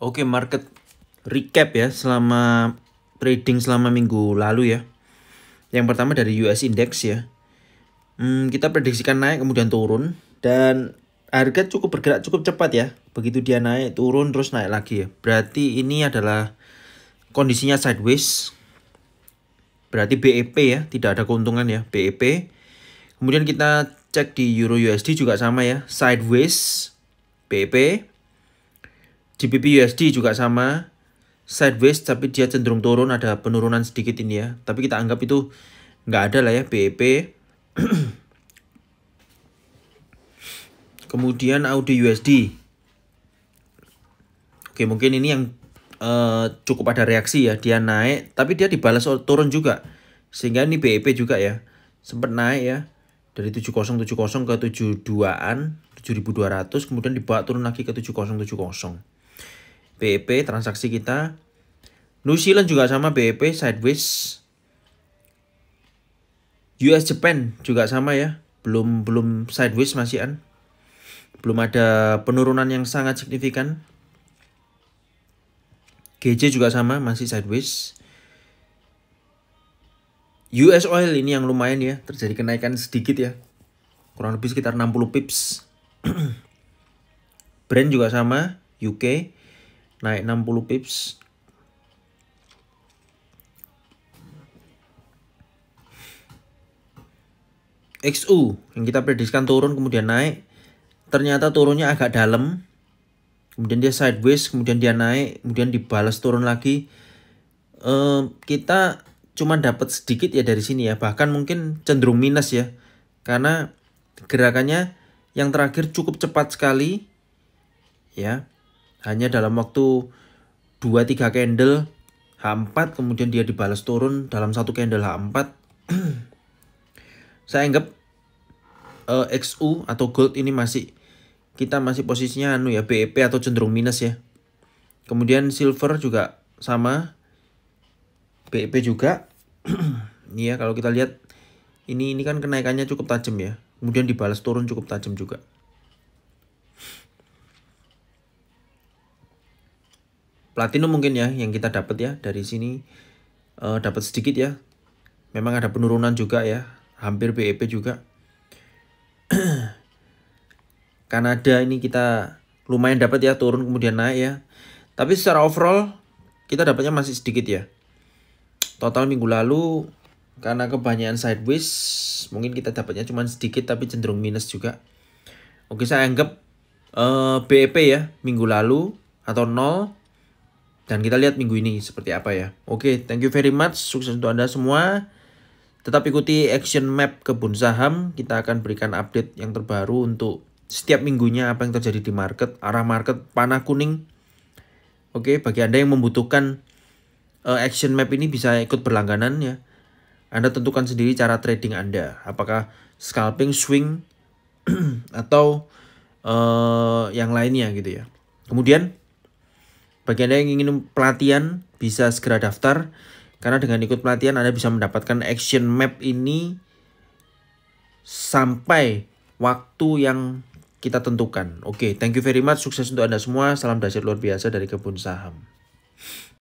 Oke, market recap ya selama trading selama minggu lalu ya. Yang pertama dari US Index ya. Hmm, kita prediksikan naik kemudian turun dan harga cukup bergerak cukup cepat ya. Begitu dia naik turun terus naik lagi ya. Berarti ini adalah kondisinya sideways. Berarti BEP ya, tidak ada keuntungan ya, BEP. Kemudian kita cek di Euro USD juga sama ya, sideways BEP GBP USD juga sama sideways tapi dia cenderung turun ada penurunan sedikit ini ya tapi kita anggap itu nggak ada lah ya BEP kemudian Audi USD oke mungkin ini yang uh, cukup ada reaksi ya dia naik tapi dia dibalas turun juga sehingga ini BEP juga ya sempat naik ya dari 7070 ke 72-an 7200 kemudian dibawa turun lagi ke 7070 BEP transaksi kita. New Zealand juga sama BEP sideways. US Japan juga sama ya. Belum belum sideways masih an. Belum ada penurunan yang sangat signifikan. GJ juga sama masih sideways. US oil ini yang lumayan ya, terjadi kenaikan sedikit ya. Kurang lebih sekitar 60 pips. Brand juga sama, UK naik 60 pips XU yang kita prediksikan turun kemudian naik ternyata turunnya agak dalam kemudian dia sideways kemudian dia naik kemudian dibalas turun lagi e, kita cuma dapat sedikit ya dari sini ya bahkan mungkin cenderung minus ya karena gerakannya yang terakhir cukup cepat sekali ya hanya dalam waktu 2-3 candle H4 kemudian dia dibalas turun dalam satu candle H4. Saya anggap uh, eh, XU atau gold ini masih kita masih posisinya anu ya BEP atau cenderung minus ya. Kemudian silver juga sama BEP juga. ini ya kalau kita lihat ini ini kan kenaikannya cukup tajam ya. Kemudian dibalas turun cukup tajam juga. platinum mungkin ya yang kita dapat ya dari sini uh, eh, dapat sedikit ya memang ada penurunan juga ya hampir BEP juga Kanada ini kita lumayan dapat ya turun kemudian naik ya tapi secara overall kita dapatnya masih sedikit ya total minggu lalu karena kebanyakan sideways mungkin kita dapatnya cuma sedikit tapi cenderung minus juga oke saya anggap uh, eh, BEP ya minggu lalu atau nol dan kita lihat minggu ini seperti apa ya. Oke, okay, thank you very much. Sukses untuk Anda semua. Tetap ikuti action map kebun saham. Kita akan berikan update yang terbaru untuk setiap minggunya apa yang terjadi di market, arah market panah kuning. Oke, okay, bagi Anda yang membutuhkan uh, action map ini bisa ikut berlangganan ya. Anda tentukan sendiri cara trading Anda. Apakah scalping, swing, atau uh, yang lainnya gitu ya. Kemudian bagi Anda yang ingin pelatihan, bisa segera daftar. Karena dengan ikut pelatihan, Anda bisa mendapatkan action map ini sampai waktu yang kita tentukan. Oke, okay, thank you very much. Sukses untuk Anda semua. Salam dahsyat luar biasa dari kebun saham.